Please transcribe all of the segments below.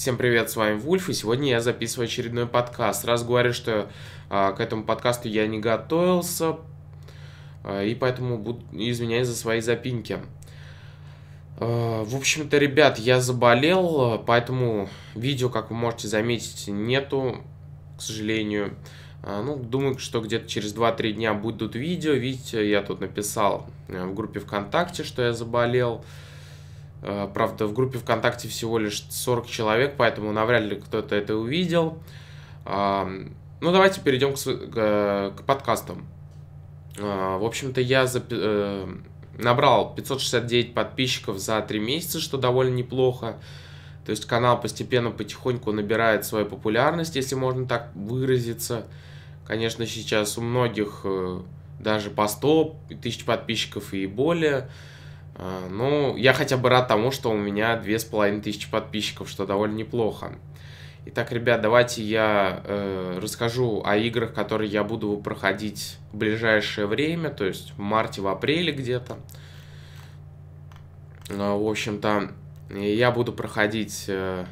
Всем привет, с вами Вульф, и сегодня я записываю очередной подкаст. Раз говорю, что а, к этому подкасту я не готовился, а, и поэтому буду, извиняюсь за свои запинки. А, в общем-то, ребят, я заболел, поэтому видео, как вы можете заметить, нету, к сожалению. А, ну, думаю, что где-то через 2-3 дня будут видео. Видите, я тут написал а, в группе ВКонтакте, что я заболел. Э, правда, в группе ВКонтакте всего лишь 40 человек, поэтому навряд ли кто-то это увидел. Ну, давайте перейдем к, к, э, к подкастам. Э, в общем-то, я запи- набрал 569 подписчиков за 3 месяца, что довольно неплохо. То есть канал постепенно, потихоньку набирает свою популярность, если можно так выразиться. Конечно, сейчас у многих даже по 100 тысяч подписчиков и более. А, ну, я хотя бы рад тому, что у меня 2500 подписчиков, что довольно неплохо. Итак, ребят, давайте я э, расскажу о играх, которые я буду проходить в ближайшее время, то есть в марте, в апреле где-то. Ну, в общем-то, я буду проходить э,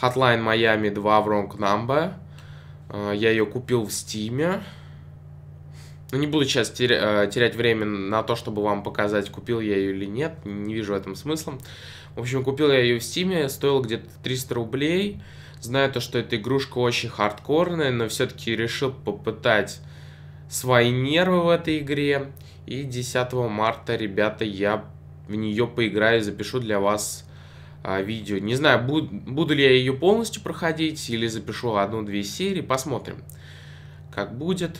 Hotline Miami 2 Wrong Number. Э, я ее купил в Стиме. Ну, не буду сейчас э, терять время на то, чтобы вам показать, купил я ее или нет. Не вижу в этом смысла. В общем, купил я ее в Стиме, стоил где-то 300 рублей. Знаю то, что эта игрушка очень хардкорная, но все-таки решил попытать свои нервы в этой игре. И 10 марта, ребята, я в нее поиграю и запишу для вас а, видео. Не знаю, буд, буду ли я ее полностью проходить или запишу одну-две серии. Посмотрим, как будет.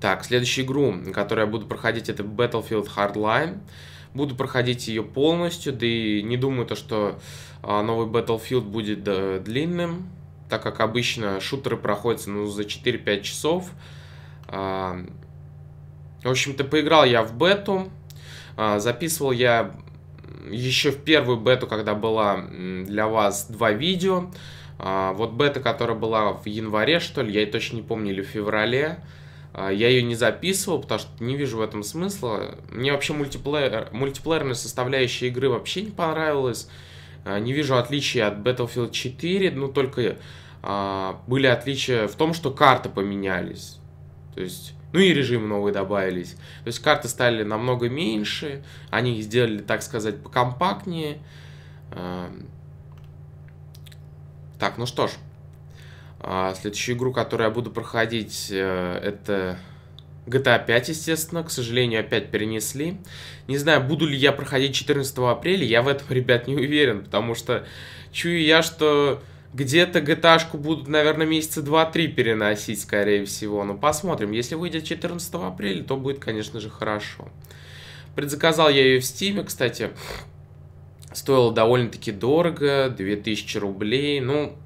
Так, следующую игру, которую я буду проходить, это Battlefield Hardline. Буду проходить ее полностью, да и не думаю то, что а, новый Battlefield будет длинным, так как обычно шутеры проходятся ну, за 4-5 часов. А, в общем-то, поиграл я в бету, а, записывал я еще в первую бету, когда была для вас два видео. Вот бета, которая была в январе, что ли, я и точно не помню, или в феврале. А, я ее не записывал, потому что не вижу в этом смысла. Мне вообще мультиплеер, мультиплеерная составляющая игры вообще не понравилась. А, не вижу отличий от Battlefield 4, но ну, только а, были отличия в том, что карты поменялись. То есть, ну и режимы новые добавились. То есть карты стали намного меньше, они их сделали, так сказать, покомпактнее. А, так, ну что ж, а следующую игру, которую я буду проходить, э, это GTA 5, естественно. К сожалению, опять перенесли. Не знаю, буду ли я проходить 14 апреля, я в этом, ребят, не уверен, потому что чую я, что где-то gta будут, наверное, месяца 2-3 переносить, скорее всего. Но посмотрим. Если выйдет 14 апреля, то будет, конечно же, хорошо. Предзаказал я ее в Стиме, кстати. Стоило довольно-таки дорого, 2000 рублей. Ну,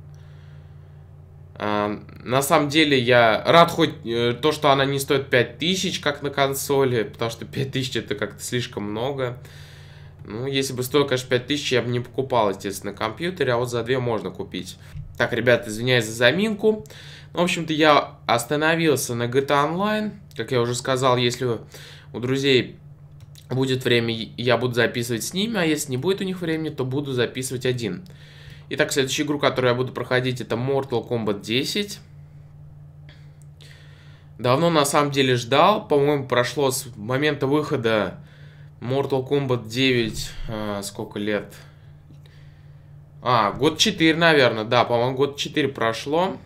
а, на самом деле я рад хоть э, то, что она не стоит 5000, как на консоли, потому что 5000 это как-то слишком много. Ну, если бы стоил, конечно, 5000, я бы не покупал, естественно, компьютер, а вот за 2 можно купить. Так, ребят, извиняюсь за заминку. Ну, в общем-то, я остановился на GTA Online. Как я уже сказал, если у друзей будет время, я буду записывать с ними, а если не будет у них времени, то буду записывать один. Итак, следующую игру, которую я буду проходить, это Mortal Kombat 10. Давно на самом деле ждал. По-моему, прошло с момента выхода Mortal Kombat 9 э, а, сколько лет? А, год 4, наверное, да, по-моему, год 4 прошло.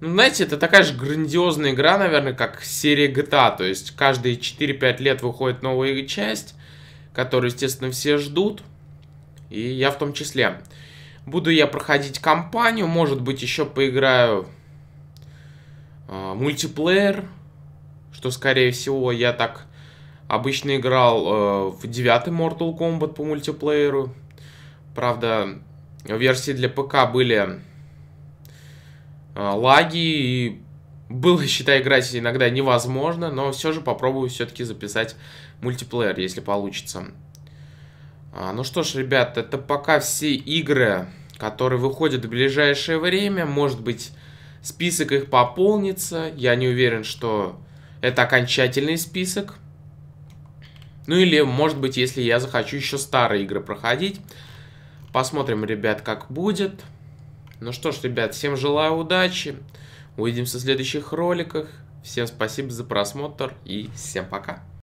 Ну, знаете, это такая же грандиозная игра, наверное, как серия GTA. То есть каждые 4-5 лет выходит новая часть, которую, естественно, все ждут. И я в том числе. Буду я проходить кампанию, может быть, еще поиграю э, мультиплеер, что, скорее всего, я так обычно играл э, в девятый Mortal Kombat по мультиплееру. Правда, версии для ПК были э, лаги, и было, считай, играть иногда невозможно, но все же попробую все-таки записать мультиплеер, если получится. А, ну что ж, ребят, это пока все игры, которые выходят в ближайшее время. Может быть, список их пополнится. Я не уверен, что это окончательный список. Ну или, может быть, если я захочу еще старые игры проходить. Посмотрим, ребят, как будет. Ну что ж, ребят, всем желаю удачи. Увидимся в следующих роликах. Всем спасибо за просмотр и всем пока.